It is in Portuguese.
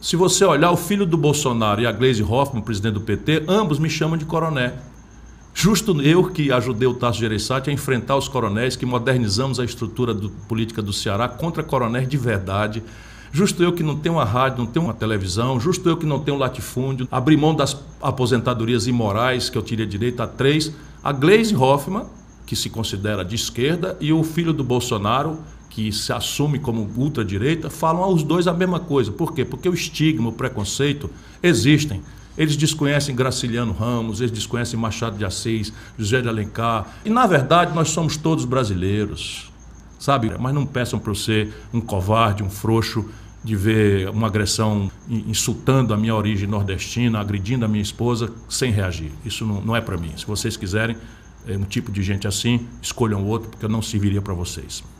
Se você olhar o filho do Bolsonaro e a Gleisi Hoffmann, presidente do PT, ambos me chamam de coroné. Justo eu que ajudei o Tasso Gereissati a enfrentar os coronéis, que modernizamos a estrutura do, política do Ceará contra coronéis de verdade. Justo eu que não tenho uma rádio, não tenho uma televisão, justo eu que não tenho latifúndio, abri mão das aposentadorias imorais, que eu tirei direito a três. A Gleisi Hoffmann, que se considera de esquerda, e o filho do Bolsonaro, que se assume como ultradireita, falam aos ah, dois a mesma coisa. Por quê? Porque o estigma, o preconceito existem. Eles desconhecem Graciliano Ramos, eles desconhecem Machado de Assis, José de Alencar. E, na verdade, nós somos todos brasileiros, sabe? Mas não peçam para eu ser um covarde, um frouxo, de ver uma agressão insultando a minha origem nordestina, agredindo a minha esposa, sem reagir. Isso não, não é para mim. Se vocês quiserem é, um tipo de gente assim, escolham outro, porque eu não serviria para vocês.